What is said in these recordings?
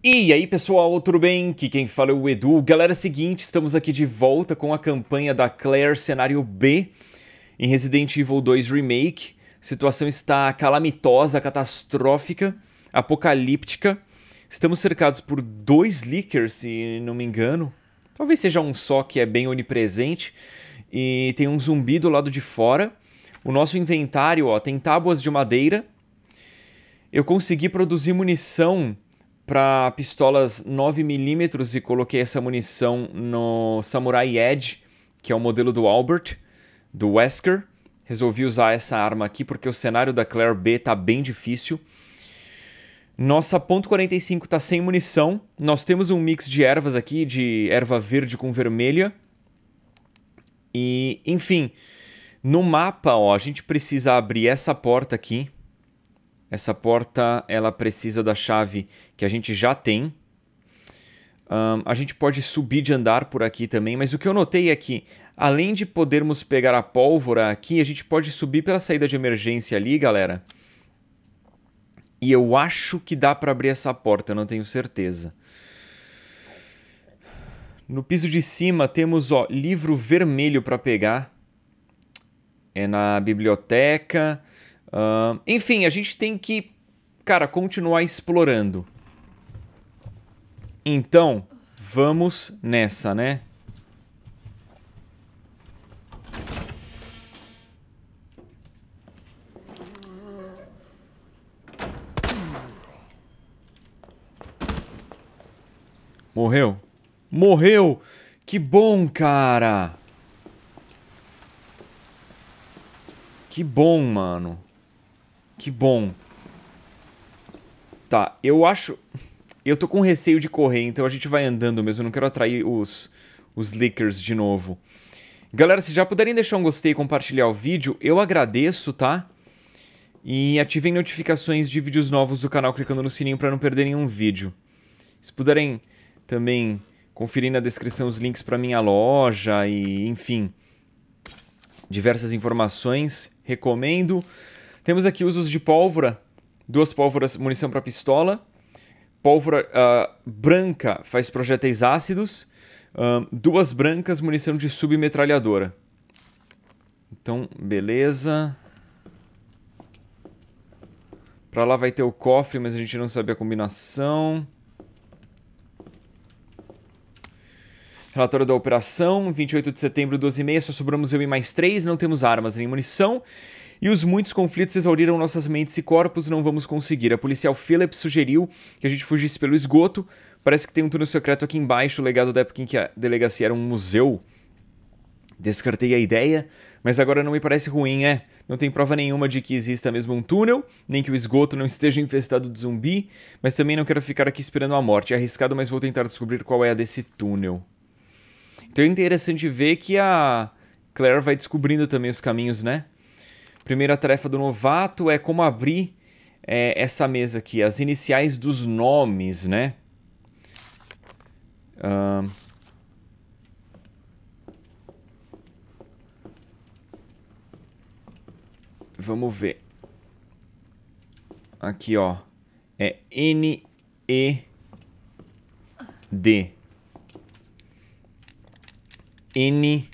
E aí pessoal, tudo bem? Aqui quem fala é o Edu. Galera, é o seguinte, estamos aqui de volta com a campanha da Claire Cenário B em Resident Evil 2 Remake. A situação está calamitosa, catastrófica, apocalíptica. Estamos cercados por dois leakers, se não me engano. Talvez seja um só que é bem onipresente. E tem um zumbi do lado de fora. O nosso inventário ó, tem tábuas de madeira. Eu consegui produzir munição para pistolas 9mm e coloquei essa munição no Samurai Edge, que é o modelo do Albert, do Wesker. Resolvi usar essa arma aqui porque o cenário da Claire B tá bem difícil. Nossa .45 tá sem munição. Nós temos um mix de ervas aqui, de erva verde com vermelha. E, enfim, no mapa, ó, a gente precisa abrir essa porta aqui essa porta ela precisa da chave que a gente já tem. Um, a gente pode subir de andar por aqui também, mas o que eu notei é que, além de podermos pegar a pólvora aqui, a gente pode subir pela saída de emergência ali, galera. E eu acho que dá para abrir essa porta, eu não tenho certeza. No piso de cima temos ó, livro vermelho para pegar. É na biblioteca. Uh, enfim, a gente tem que, cara, continuar explorando. Então, vamos nessa, né? Morreu? Morreu! Que bom, cara! Que bom, mano. Que bom. Tá, eu acho... Eu tô com receio de correr, então a gente vai andando mesmo. Eu não quero atrair os, os leakers de novo. Galera, se já puderem deixar um gostei e compartilhar o vídeo, eu agradeço, tá? E ativem notificações de vídeos novos do canal clicando no sininho para não perder nenhum vídeo. Se puderem também conferir na descrição os links para minha loja e, enfim, diversas informações, recomendo. Temos aqui usos de pólvora, duas pólvoras, munição para pistola. Pólvora uh, branca faz projéteis ácidos. Uh, duas brancas, munição de submetralhadora. Então, beleza. Pra lá vai ter o cofre, mas a gente não sabe a combinação. Relatório da operação, 28 de setembro, 12 e meia, só sobramos eu e mais três, não temos armas nem munição. E os muitos conflitos exauriram nossas mentes e corpos, não vamos conseguir. A policial Phillips sugeriu que a gente fugisse pelo esgoto. Parece que tem um túnel secreto aqui embaixo, legado da época em que a delegacia era um museu. Descartei a ideia, mas agora não me parece ruim, é? Não tem prova nenhuma de que exista mesmo um túnel, nem que o esgoto não esteja infestado de zumbi, mas também não quero ficar aqui esperando a morte. É arriscado, mas vou tentar descobrir qual é a desse túnel. Então é interessante ver que a Claire vai descobrindo também os caminhos, né? Primeira tarefa do novato é como abrir é, essa mesa aqui, as iniciais dos nomes, né? Uh... Vamos ver. Aqui, ó. É N, E, D. N.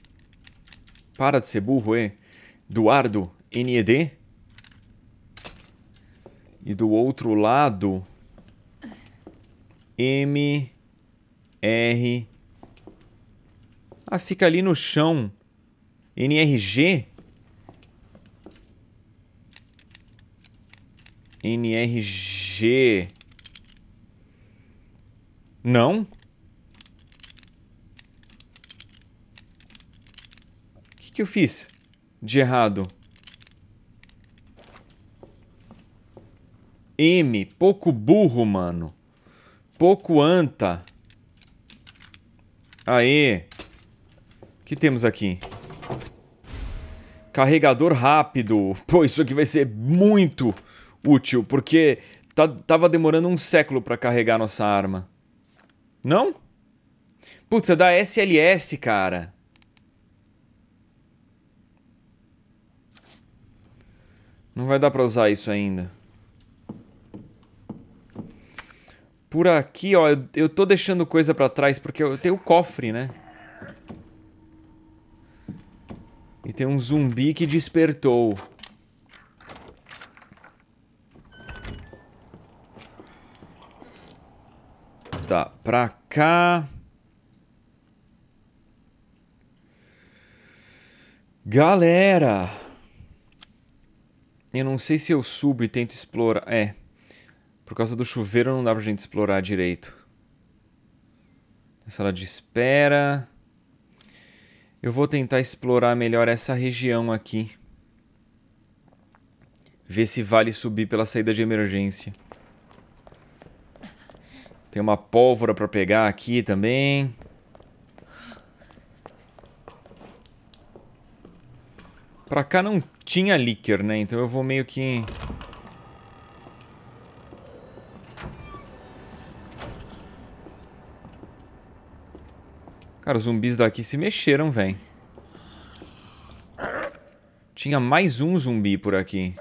Para de ser burro, E. Eduardo. NED. E do outro lado, M, R. Ah, fica ali no chão. NRG. NRG. Não. O que, que eu fiz de errado? M, pouco burro, mano. Pouco anta. Aê. O que temos aqui? Carregador rápido. Pô, isso aqui vai ser muito útil, porque tá, tava demorando um século para carregar nossa arma. Não? Putz, é da SLS, cara. Não vai dar pra usar isso ainda. Por aqui, ó, eu, eu tô deixando coisa pra trás porque eu, eu tenho o cofre, né? E tem um zumbi que despertou. Tá, pra cá. Galera! Eu não sei se eu subo e tento explorar. É, por causa do chuveiro não dá pra gente explorar direito. Sala de espera. Eu vou tentar explorar melhor essa região aqui. Ver se vale subir pela saída de emergência. Tem uma pólvora pra pegar aqui também. Pra cá não tinha líquido, né? Então eu vou meio que Cara, os zumbis daqui se mexeram, velho. Tinha mais um zumbi por aqui.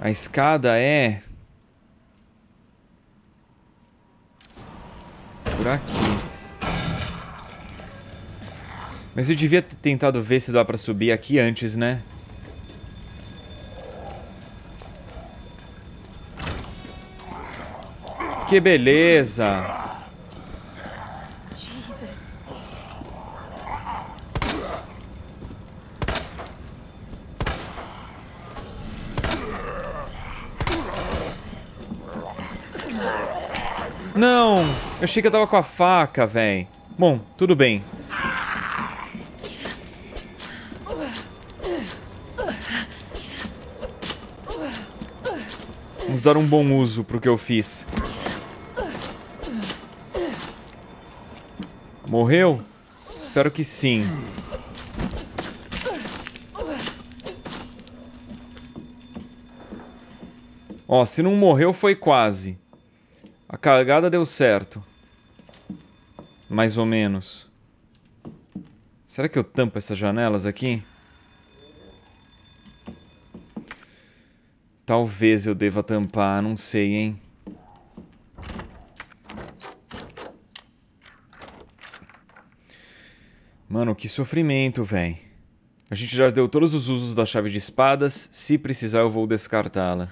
A escada é... Por aqui. Mas eu devia ter tentado ver se dá pra subir aqui antes, né? que beleza. Não, eu achei que eu tava com a faca, véi. Bom, tudo bem. Vamos dar um bom uso pro que eu fiz. Morreu? Espero que sim. Ó, se não morreu foi quase. A cargada deu certo. Mais ou menos. Será que eu tampo essas janelas aqui? Talvez eu deva tampar, não sei, hein? Mano, que sofrimento, velho. A gente já deu todos os usos da chave de espadas. Se precisar, eu vou descartá-la.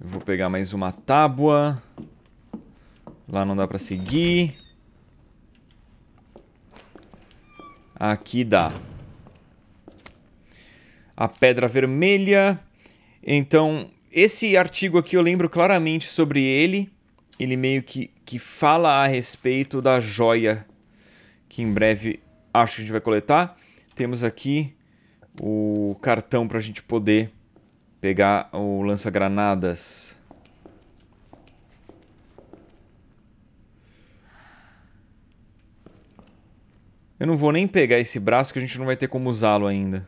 Eu vou pegar mais uma tábua. Lá não dá pra seguir. Aqui dá. A pedra vermelha. Então, esse artigo aqui eu lembro claramente sobre ele ele meio que, que fala a respeito da joia que em breve acho que a gente vai coletar. Temos aqui o cartão para a gente poder pegar o lança-granadas. Eu não vou nem pegar esse braço que a gente não vai ter como usá-lo ainda.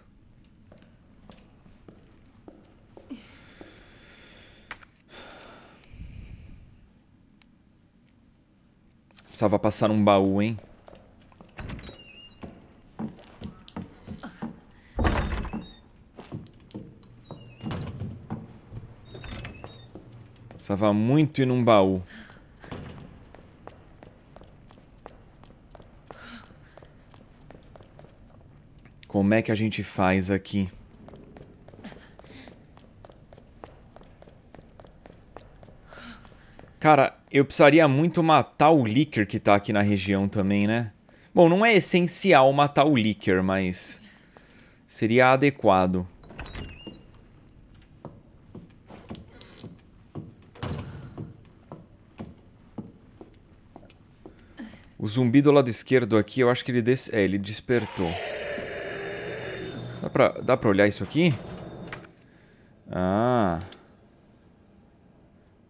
Precisava passar um baú, hein? Precisava muito ir num baú. Como é que a gente faz aqui? Cara, eu precisaria muito matar o Licker que tá aqui na região também, né? Bom, não é essencial matar o Licker, mas seria adequado. O zumbi do lado esquerdo aqui, eu acho que ele, des... é, ele despertou. Dá pra... Dá pra olhar isso aqui? Ah...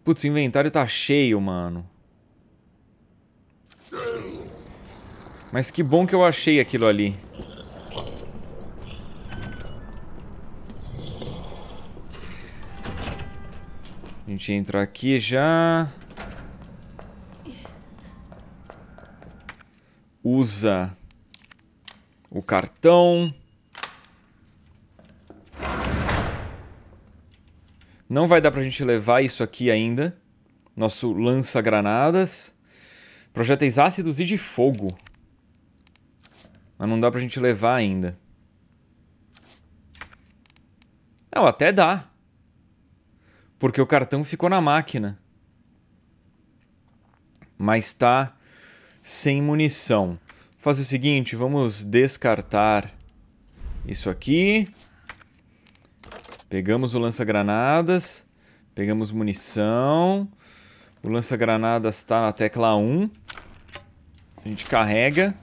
Putz, o inventário tá cheio, mano. Mas que bom que eu achei aquilo ali. A gente entra aqui já. Usa o cartão. Não vai dar para a gente levar isso aqui ainda. Nosso lança-granadas. Projéteis ácidos e de fogo. Mas não dá pra gente levar ainda. Não, até dá. Porque o cartão ficou na máquina. Mas tá sem munição. Vou fazer o seguinte, vamos descartar isso aqui. Pegamos o lança-granadas. Pegamos munição. O lança-granadas está na tecla 1. A gente carrega.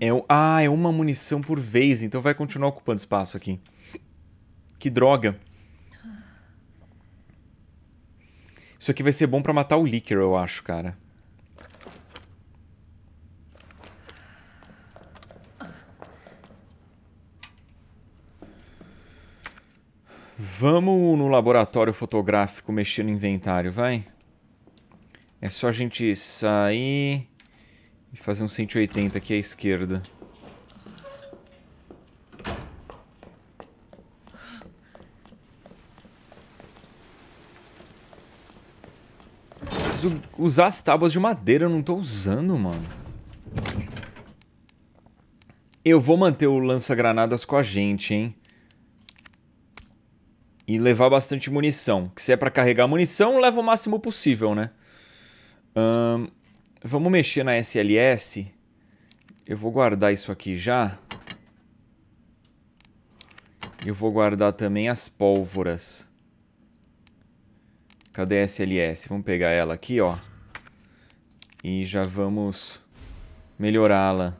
É Ah, é uma munição por vez, então vai continuar ocupando espaço aqui. Que droga. Isso aqui vai ser bom pra matar o Licker, eu acho, cara. Vamos no laboratório fotográfico mexer no inventário, vai? É só a gente sair e fazer um 180 aqui à esquerda. Preciso usar as tábuas de madeira, eu não tô usando, mano. Eu vou manter o lança-granadas com a gente, hein? e levar bastante munição. Que se é para carregar munição, leva o máximo possível, né? Um, vamos mexer na SLS. Eu vou guardar isso aqui já. Eu vou guardar também as pólvoras. Cadê a SLS? Vamos pegar ela aqui, ó. E já vamos melhorá-la.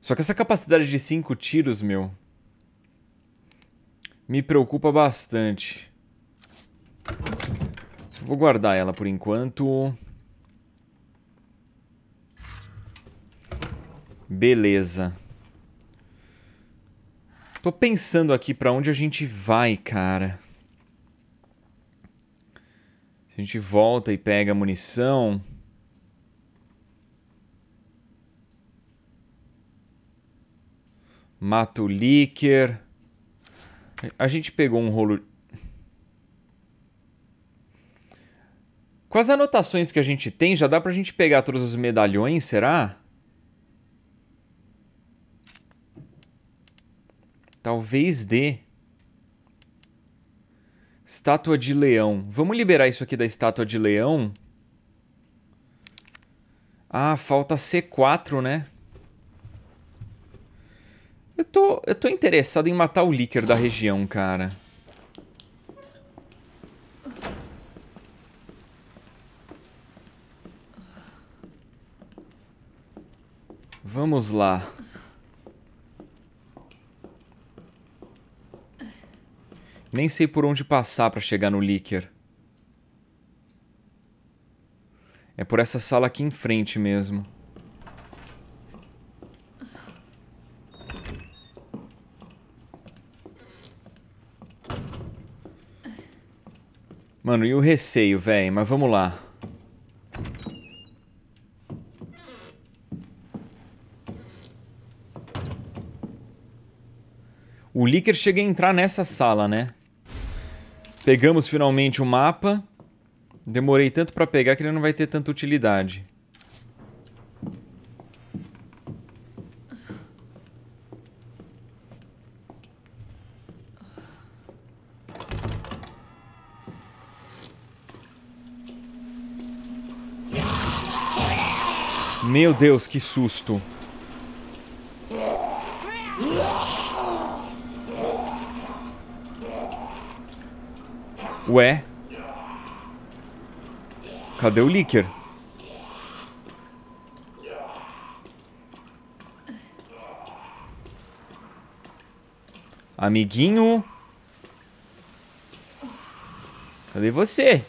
Só que essa capacidade de 5 tiros, meu, me preocupa bastante. Vou guardar ela por enquanto. Beleza. Tô pensando aqui pra onde a gente vai, cara. Se a gente volta e pega a munição... Mato o Licker... A gente pegou um rolo. Com as anotações que a gente tem, já dá pra gente pegar todos os medalhões, será? Talvez dê. Estátua de leão. Vamos liberar isso aqui da estátua de leão? Ah, falta C4, né? Eu tô, eu tô interessado em matar o Licker da região, cara. Vamos lá. Nem sei por onde passar para chegar no Licker. É por essa sala aqui em frente mesmo. Mano, e o receio, velho? Mas vamos lá. O Licker chega a entrar nessa sala, né? Pegamos finalmente o mapa. Demorei tanto pra pegar que ele não vai ter tanta utilidade. Meu Deus, que susto. Ué? Cadê o Licker? Amiguinho? Cadê você?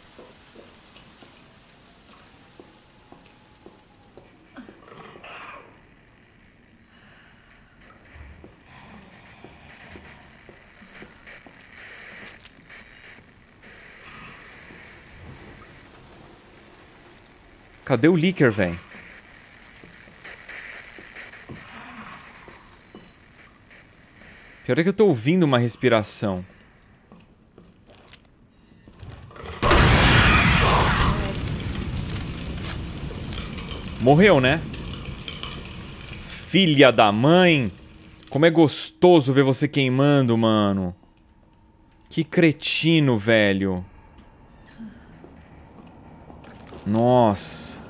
cadê o leaker, velho? Pior é que eu tô ouvindo uma respiração. Morreu, né? Filha da mãe! Como é gostoso ver você queimando, mano. Que cretino, velho. Nossa.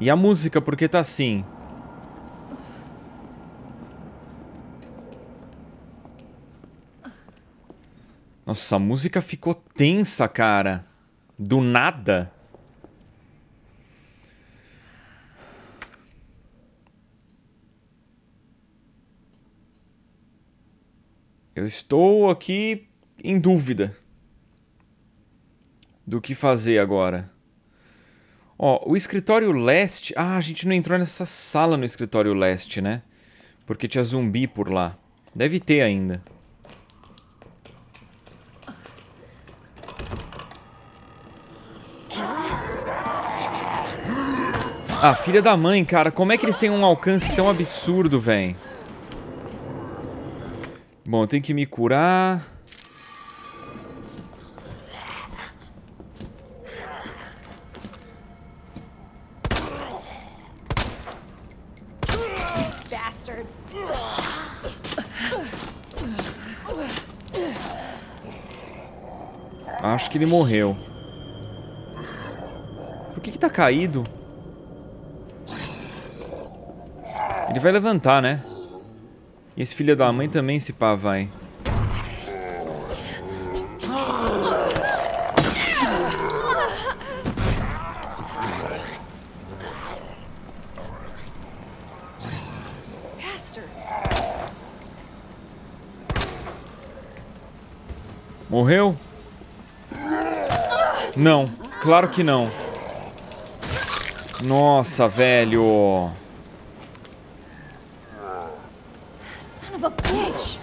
E a música, porque tá assim? Nossa, a música ficou tensa, cara. Do nada. Eu estou aqui em dúvida do que fazer agora. Ó, o escritório leste. Ah, a gente não entrou nessa sala no escritório leste, né? Porque tinha zumbi por lá. Deve ter ainda. Ah, filha da mãe, cara. Como é que eles têm um alcance tão absurdo, velho? Bom, tem que me curar. Acho que ele morreu. Por que que tá caído? Ele vai levantar, né? E esse filho da mãe também se pá vai. Claro que não. Nossa, velho. Son of a bitch.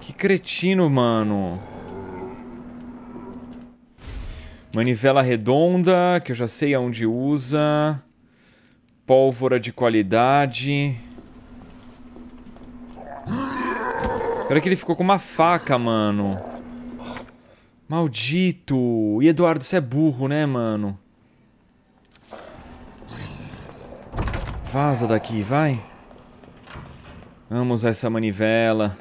Que cretino, mano. Manivela redonda, que eu já sei aonde usa. Pólvora de qualidade. Olha que ele ficou com uma faca, mano. Maldito! E Eduardo, você é burro, né, mano? Vaza daqui, vai. Vamos essa manivela.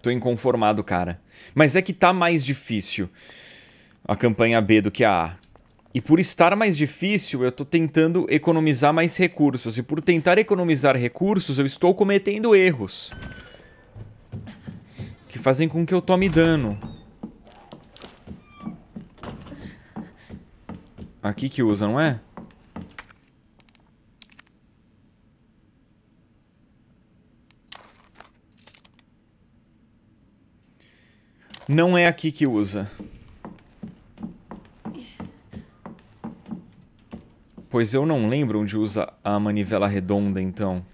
Tô inconformado, cara. Mas é que tá mais difícil a campanha B do que a A. E por estar mais difícil, eu estou tentando economizar mais recursos. E por tentar economizar recursos, eu estou cometendo erros. Que fazem com que eu tome dano. Aqui que usa, não é? Não é aqui que usa. Pois eu não lembro onde usa a manivela redonda, então.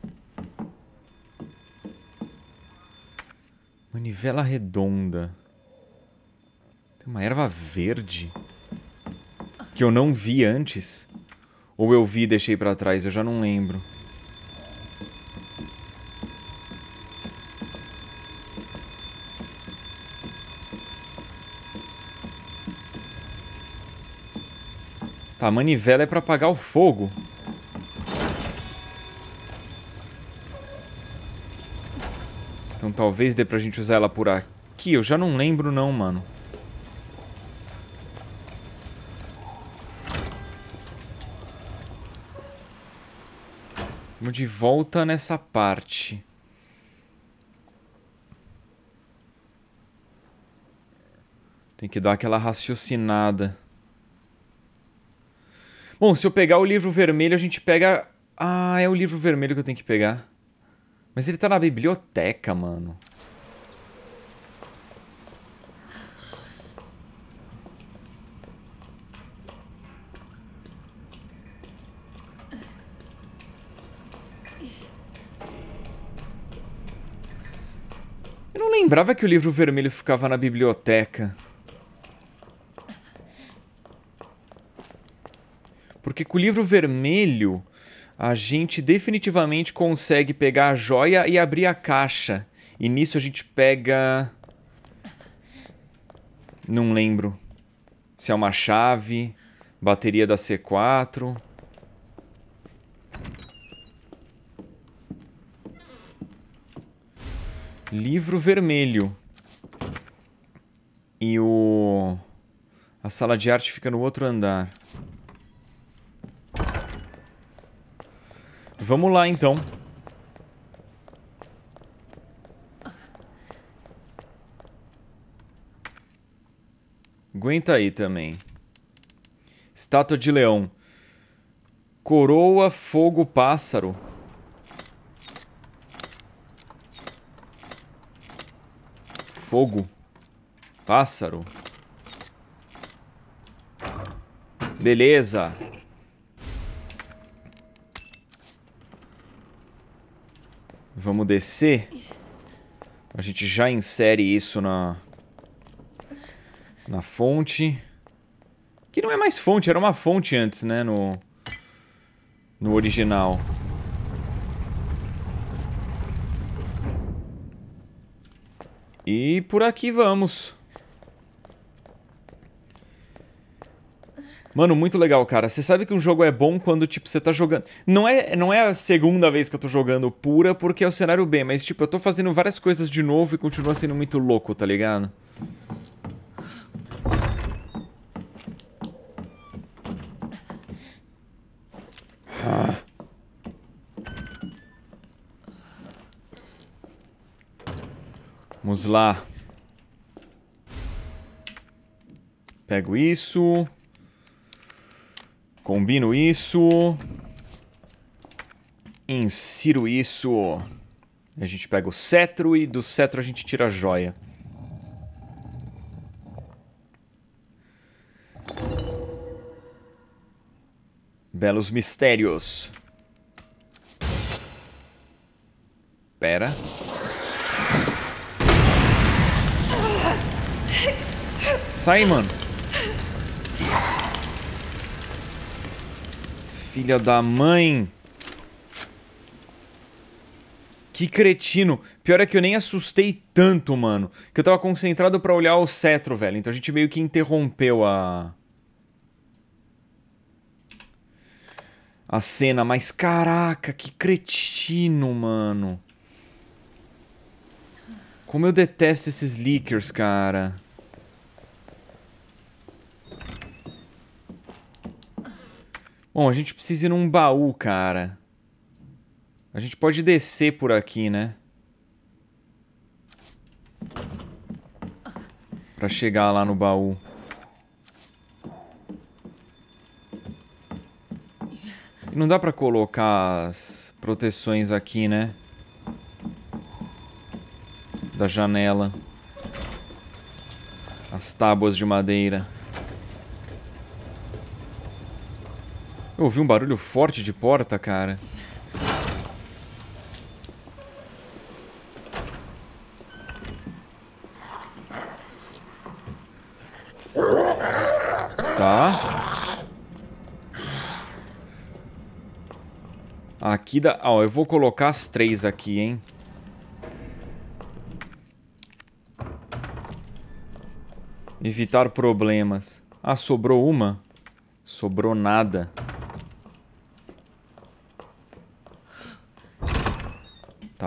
Manivela redonda. Tem uma erva verde. Que eu não vi antes. Ou eu vi e deixei pra trás, eu já não lembro. Tá, a manivela é pra apagar o fogo. Então talvez dê pra gente usar ela por aqui. Eu já não lembro não, mano. Vamos de volta nessa parte. Tem que dar aquela raciocinada. Bom, se eu pegar o livro vermelho, a gente pega. Ah, é o livro vermelho que eu tenho que pegar. Mas ele tá na biblioteca, mano. Eu não lembrava que o livro vermelho ficava na biblioteca. Porque com o livro vermelho, a gente definitivamente consegue pegar a joia e abrir a caixa. E nisso a gente pega. Não lembro se é uma chave, bateria da C4. Livro vermelho. E o. A sala de arte fica no outro andar. Vamos lá, então. Aguenta aí também. Estátua de leão. Coroa, fogo, pássaro. Fogo. Pássaro. Beleza. Vamos descer. A gente já insere isso na, na fonte. Que não é mais fonte, era uma fonte antes, né? No, no original. E por aqui vamos. Mano, muito legal, cara. Você sabe que um jogo é bom quando, tipo, você tá jogando. Não é, não é a segunda vez que eu tô jogando pura porque é o cenário B, mas, tipo, eu tô fazendo várias coisas de novo e continua sendo muito louco, tá ligado? Vamos lá. Pego isso. Combino isso. Insiro isso. A gente pega o cetro e do cetro a gente tira a joia. Belos mistérios. Pera. Sai, mano. filha da mãe. Que cretino. Pior é que eu nem assustei tanto, mano. Que eu tava concentrado pra olhar o cetro, velho. Então a gente meio que interrompeu a... A cena. Mas caraca, que cretino, mano. Como eu detesto esses leakers, cara. Bom, a gente precisa ir num baú, cara. A gente pode descer por aqui, né? Pra chegar lá no baú. E não dá pra colocar as proteções aqui, né? Da janela. As tábuas de madeira. Eu ouvi um barulho forte de porta, cara. Tá. Aqui dá... Ó, oh, eu vou colocar as três aqui, hein. Evitar problemas. Ah, sobrou uma? Sobrou nada.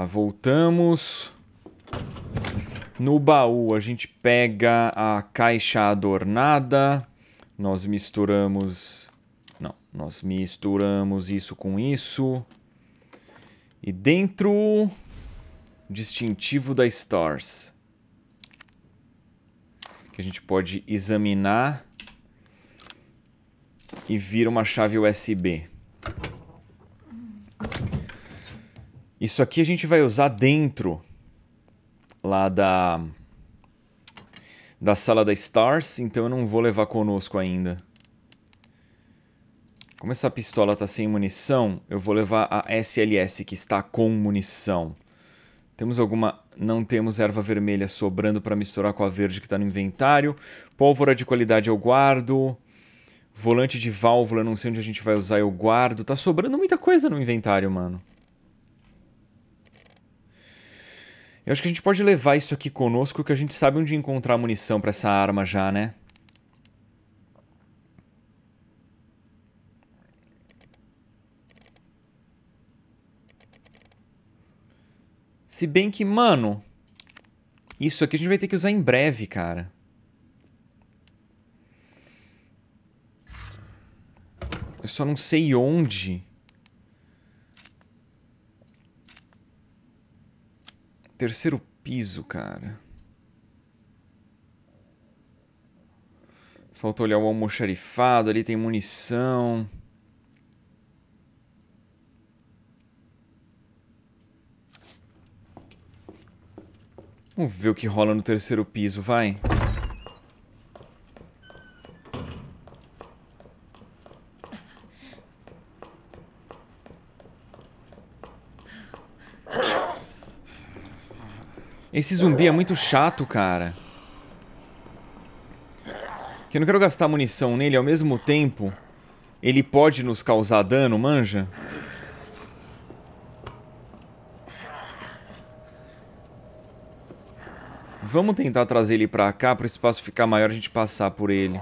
voltamos. No baú a gente pega a caixa adornada, nós misturamos. Não, nós misturamos isso com isso. E dentro. Distintivo da Stars. Que a gente pode examinar e vira uma chave USB. Isso aqui a gente vai usar dentro lá da, da sala da Stars, então eu não vou levar conosco ainda. Como essa pistola está sem munição, eu vou levar a SLS, que está com munição. Temos alguma... Não temos erva vermelha sobrando para misturar com a verde que está no inventário. Pólvora de qualidade eu guardo. Volante de válvula, não sei onde a gente vai usar, eu guardo. Tá sobrando muita coisa no inventário, mano. Eu acho que a gente pode levar isso aqui conosco, que a gente sabe onde encontrar munição para essa arma já, né? Se bem que, mano... Isso aqui a gente vai ter que usar em breve, cara. Eu só não sei onde... Terceiro piso, cara. Faltou olhar o almoxarifado, ali tem munição. Vamos ver o que rola no terceiro piso, vai. Vai. Esse zumbi é muito chato, cara. Que eu não quero gastar munição nele ao mesmo tempo. Ele pode nos causar dano, manja? Vamos tentar trazer ele pra cá, pro espaço ficar maior a gente passar por ele.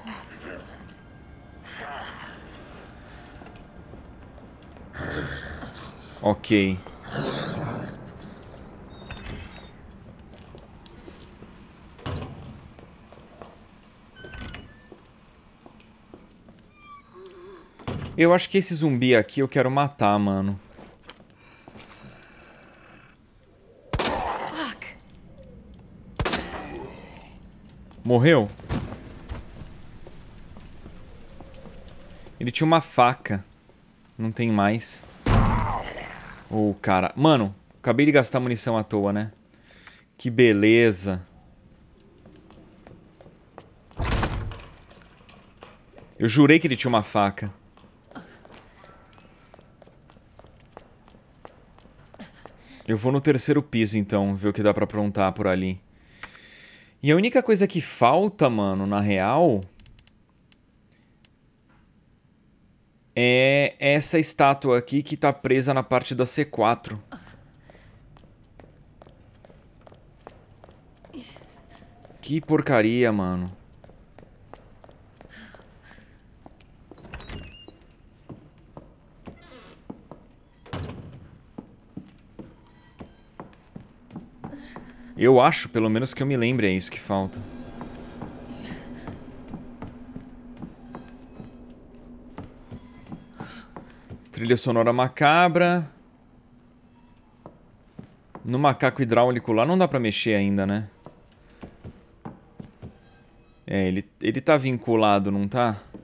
Ok. Eu acho que esse zumbi aqui eu quero matar, mano. Morreu? Ele tinha uma faca. Não tem mais. Ô, oh, cara. Mano, acabei de gastar munição à toa, né? Que beleza. Eu jurei que ele tinha uma faca. Eu vou no terceiro piso, então, ver o que dá pra aprontar por ali. E a única coisa que falta, mano, na real... É essa estátua aqui que tá presa na parte da C4. Que porcaria, mano. Eu acho, pelo menos que eu me lembre, é isso que falta. Trilha sonora macabra. No macaco hidráulico lá não dá pra mexer ainda, né? É, ele, ele tá vinculado, não tá? Tá.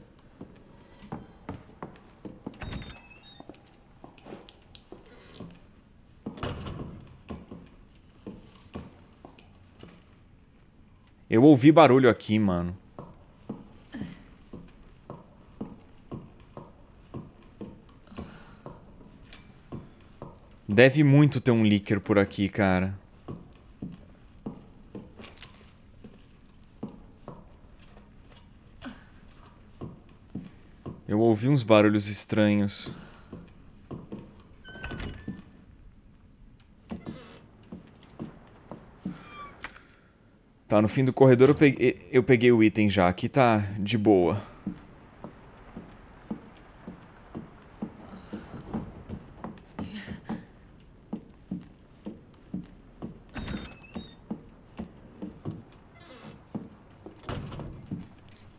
Eu ouvi barulho aqui, mano. Deve muito ter um leaker por aqui, cara. Eu ouvi uns barulhos estranhos. Tá, no fim do corredor eu peguei, eu peguei o item já. Aqui tá de boa.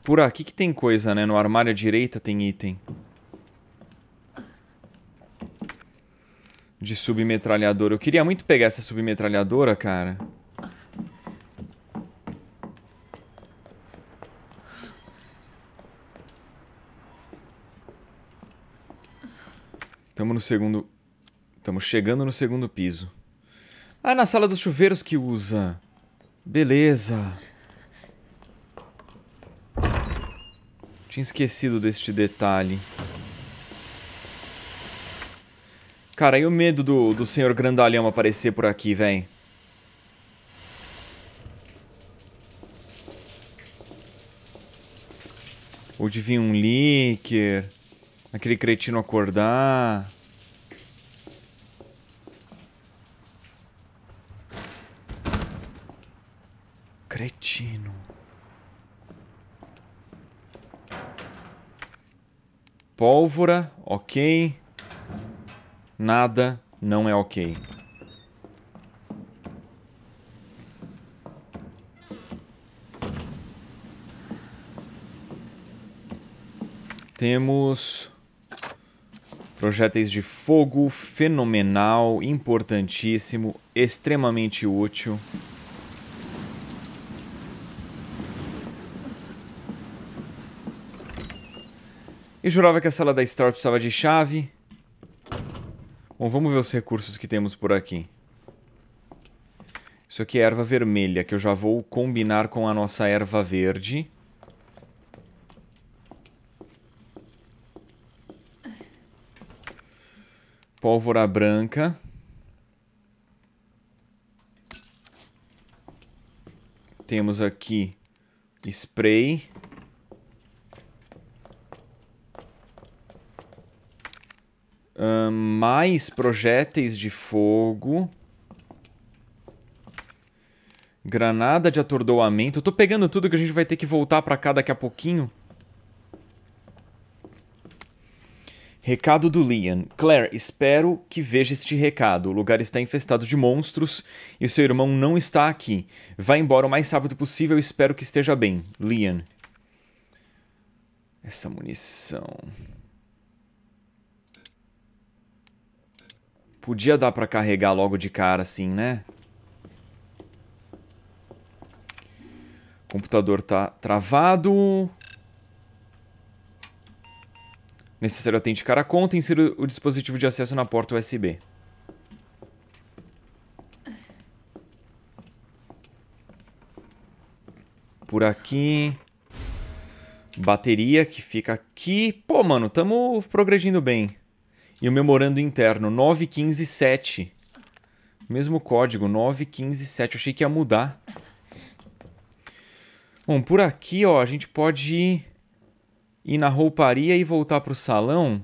Por aqui que tem coisa, né? No armário à direita tem item. De submetralhadora. Eu queria muito pegar essa submetralhadora, cara. Estamos no segundo. Estamos chegando no segundo piso. Ah, é na sala dos chuveiros que usa. Beleza. Tinha esquecido deste detalhe. Cara, e o medo do, do senhor grandalhão aparecer por aqui, velho? Ou de vir um leaker. Aquele cretino acordar. Cretino. Pólvora, ok. Nada não é ok. Temos Projéteis de fogo, fenomenal, importantíssimo, extremamente útil. E jurava que a sala da Store precisava de chave. Bom, vamos ver os recursos que temos por aqui. Isso aqui é erva vermelha, que eu já vou combinar com a nossa erva verde. Pólvora branca. Temos aqui spray. mais projéteis de fogo. Granada de atordoamento. Eu tô pegando tudo que a gente vai ter que voltar pra cá daqui a pouquinho. Recado do Liam. Claire, espero que veja este recado. O lugar está infestado de monstros e o seu irmão não está aqui. Vá embora o mais rápido possível espero que esteja bem. Liam. Essa munição. Podia dar pra carregar logo de cara, assim, né? O computador tá travado. Necessário autenticar a conta e inserir o dispositivo de acesso na porta USB. Por aqui. Bateria que fica aqui. Pô, mano, tamo progredindo bem. E o memorando interno, 9157. Mesmo código, 9157. Achei que ia mudar. Bom, por aqui, ó, a gente pode ir na rouparia e voltar pro salão.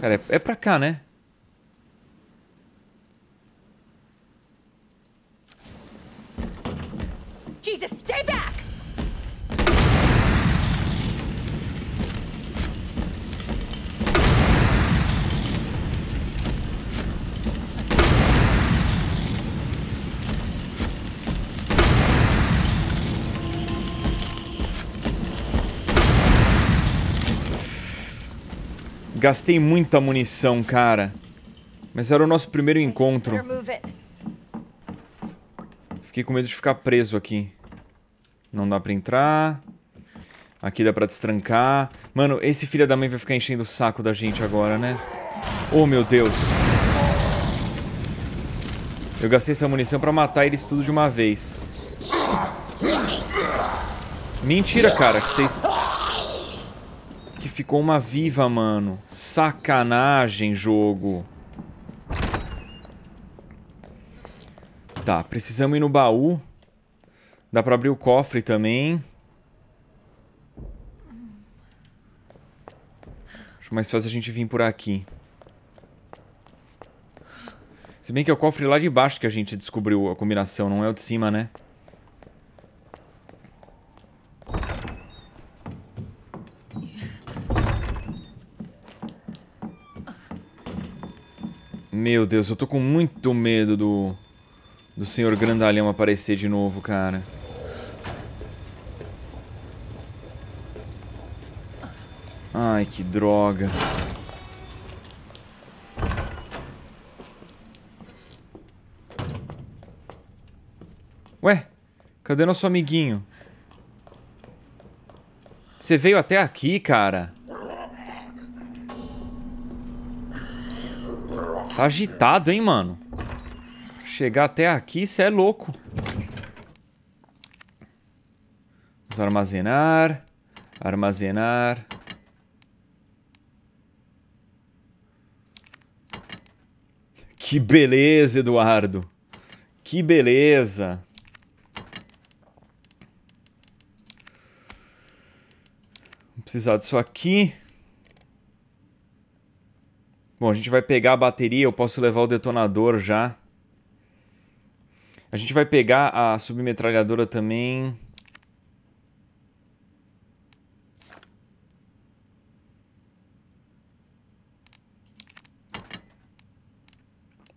Cara, é, é pra cá, né? Gastei muita munição, cara. Mas era o nosso primeiro encontro. Fiquei com medo de ficar preso aqui. Não dá pra entrar. Aqui dá pra destrancar. Mano, esse filho da mãe vai ficar enchendo o saco da gente agora, né? Oh, meu Deus. Eu gastei essa munição pra matar eles tudo de uma vez. Mentira, cara, que vocês... Ficou uma viva, mano. Sacanagem, jogo. Tá, precisamos ir no baú. Dá pra abrir o cofre também. Acho mais fácil a gente vir por aqui. Se bem que é o cofre lá de baixo que a gente descobriu a combinação, não é o de cima, né? Meu Deus, eu tô com muito medo do... Do senhor grandalhão aparecer de novo, cara. Ai, que droga. Ué, cadê nosso amiguinho? Você veio até aqui, cara? Tá agitado, hein, mano? Chegar até aqui, isso é louco. Vamos armazenar. Armazenar. Que beleza, Eduardo. Que beleza. Vou precisar disso aqui. Bom, a gente vai pegar a bateria, eu posso levar o detonador já. A gente vai pegar a submetralhadora também.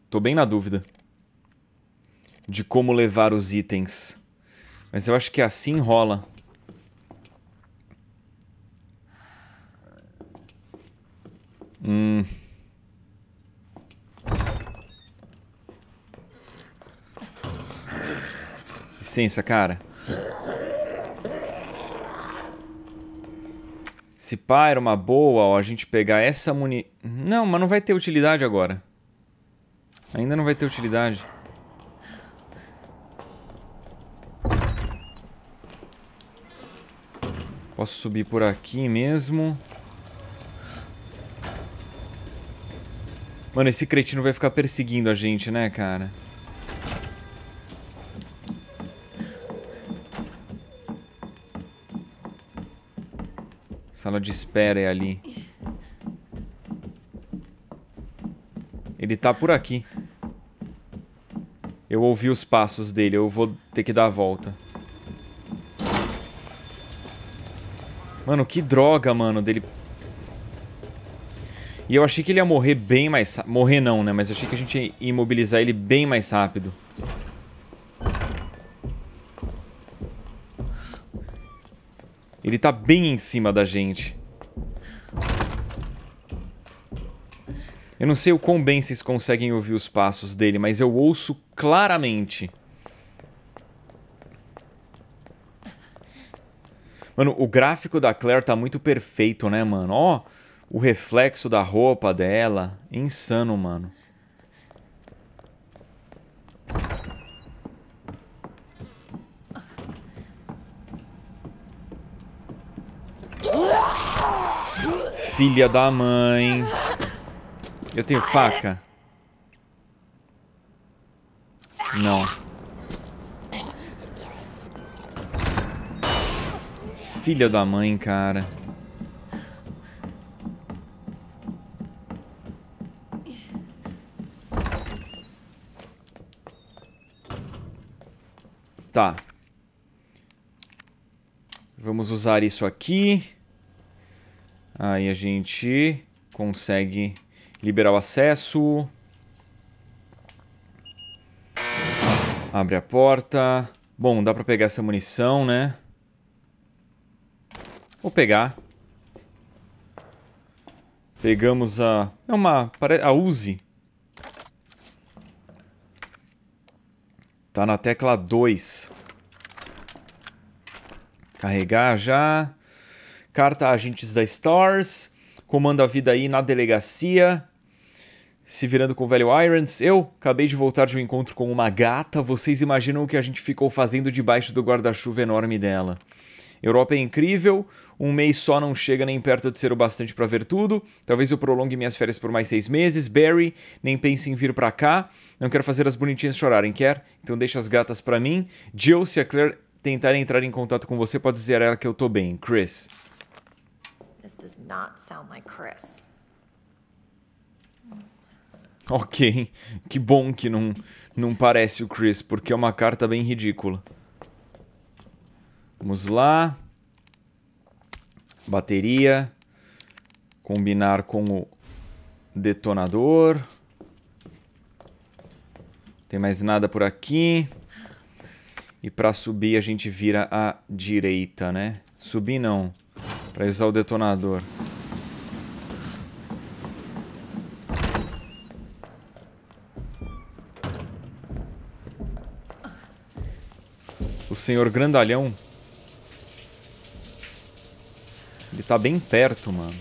Tô bem na dúvida de como levar os itens. Mas eu acho que assim rola. Hum... licença, cara. Se pá, era uma boa ó, a gente pegar essa muni... Não, mas não vai ter utilidade agora. Ainda não vai ter utilidade. Posso subir por aqui mesmo. Mano, esse cretino vai ficar perseguindo a gente, né, cara? Sala de espera é ali. Ele tá por aqui. Eu ouvi os passos dele, eu vou ter que dar a volta. Mano, que droga, mano, dele... E eu achei que ele ia morrer bem mais... Morrer não, né? Mas eu achei que a gente ia imobilizar ele bem mais rápido. Ele tá bem em cima da gente. Eu não sei o quão bem vocês conseguem ouvir os passos dele, mas eu ouço claramente. Mano, o gráfico da Claire tá muito perfeito, né, mano? Ó, o reflexo da roupa dela. Insano, mano. Filha da mãe. Eu tenho faca? Não. Filha da mãe, cara. Tá. Vamos usar isso aqui. Aí a gente consegue liberar o acesso. Abre a porta. Bom, dá pra pegar essa munição, né? Vou pegar. Pegamos a... É uma... A Uzi. Tá na tecla 2. Carregar já. Carta a agentes da Stars. Comando a vida aí na delegacia. Se virando com o velho Irons. Eu acabei de voltar de um encontro com uma gata. Vocês imaginam o que a gente ficou fazendo debaixo do guarda-chuva enorme dela. Europa é incrível, um mês só não chega nem perto de ser o bastante para ver tudo. Talvez eu prolongue minhas férias por mais seis meses. Barry, nem pense em vir para cá. Não quero fazer as bonitinhas chorarem, quer? Então deixa as gatas para mim. Jill, se a Claire tentar entrar em contato com você, pode dizer a ela que eu tô bem. Chris. This does not sound like Chris. Ok, que bom que não, não parece o Chris, porque é uma carta bem ridícula. Vamos lá. Bateria. Combinar com o detonador. Tem mais nada por aqui. E para subir a gente vira à direita, né? Subir não. Pra usar o detonador. O senhor grandalhão. Ele tá bem perto, mano.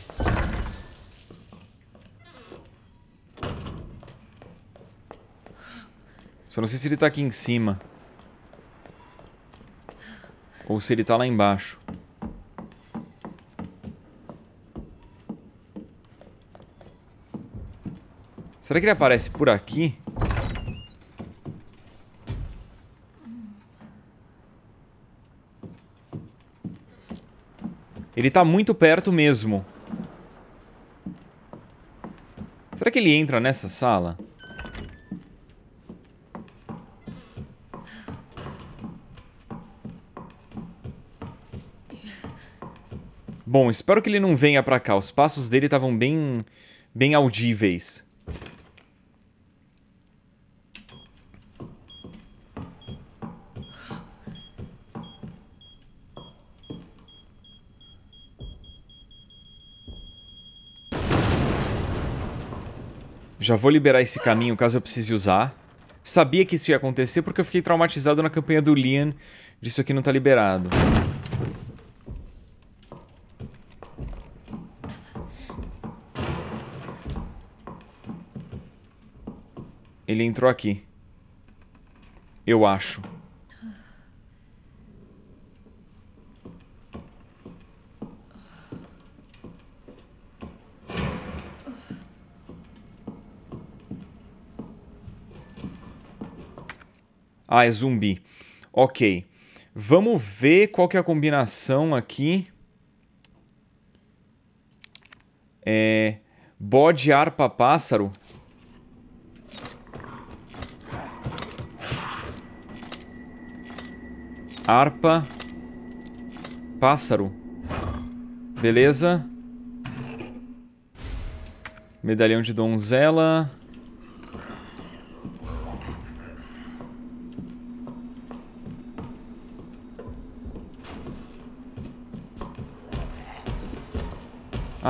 Só não sei se ele tá aqui em cima. Ou se ele tá lá embaixo. Será que ele aparece por aqui? Ele tá muito perto mesmo. Será que ele entra nessa sala? Bom, espero que ele não venha pra cá. Os passos dele estavam bem... Bem audíveis. Já vou liberar esse caminho caso eu precise usar. Sabia que isso ia acontecer porque eu fiquei traumatizado na campanha do Lian. Disso aqui não tá liberado. Ele entrou aqui. Eu acho. Ah, é zumbi. Ok. Vamos ver qual que é a combinação aqui. É... Bode, arpa, pássaro. Arpa. Pássaro. Beleza. Medalhão de donzela.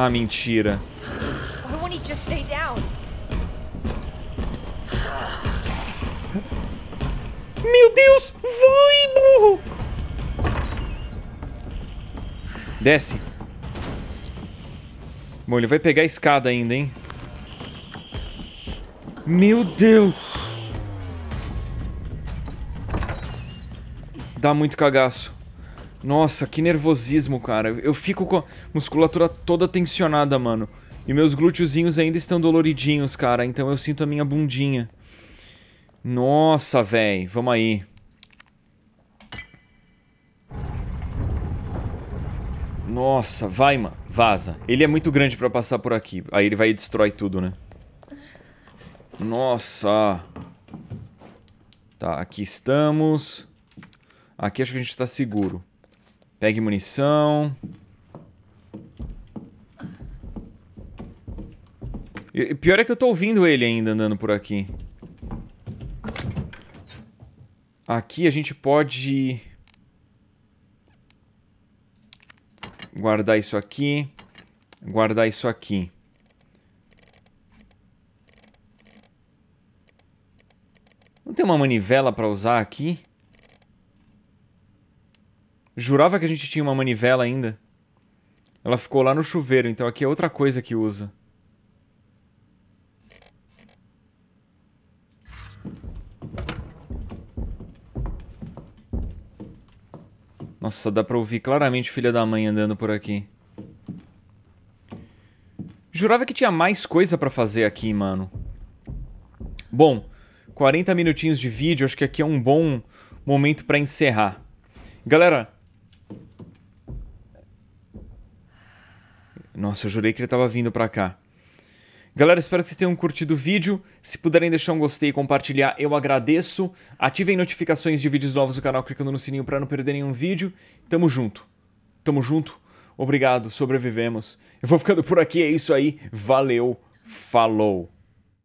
Ah, mentira. Meu Deus! Vai, burro! Desce. Bom, ele vai pegar a escada ainda, hein? Meu Deus! Dá muito cagaço. Nossa, que nervosismo, cara. Eu fico com a musculatura toda tensionada, mano. E meus glúteozinhos ainda estão doloridinhos, cara. Então eu sinto a minha bundinha. Nossa, véi. Vamos aí. Nossa, vai, mano. Vaza. Ele é muito grande pra passar por aqui. Aí ele vai e destrói tudo, né? Nossa. Tá, aqui estamos. Aqui acho que a gente tá seguro. Pegue munição. E, pior é que eu tô ouvindo ele ainda andando por aqui. Aqui a gente pode... Guardar isso aqui. Guardar isso aqui. Não tem uma manivela pra usar aqui? Jurava que a gente tinha uma manivela ainda. Ela ficou lá no chuveiro, então aqui é outra coisa que usa. Nossa, dá pra ouvir claramente filha da mãe andando por aqui. Jurava que tinha mais coisa pra fazer aqui, mano. Bom, 40 minutinhos de vídeo, acho que aqui é um bom momento pra encerrar. Galera, Nossa, eu jurei que ele estava vindo para cá. Galera, espero que vocês tenham curtido o vídeo. Se puderem deixar um gostei e compartilhar, eu agradeço. Ativem notificações de vídeos novos do canal clicando no sininho para não perder nenhum vídeo. Tamo junto. Tamo junto. Obrigado, sobrevivemos. Eu vou ficando por aqui, é isso aí. Valeu, falou.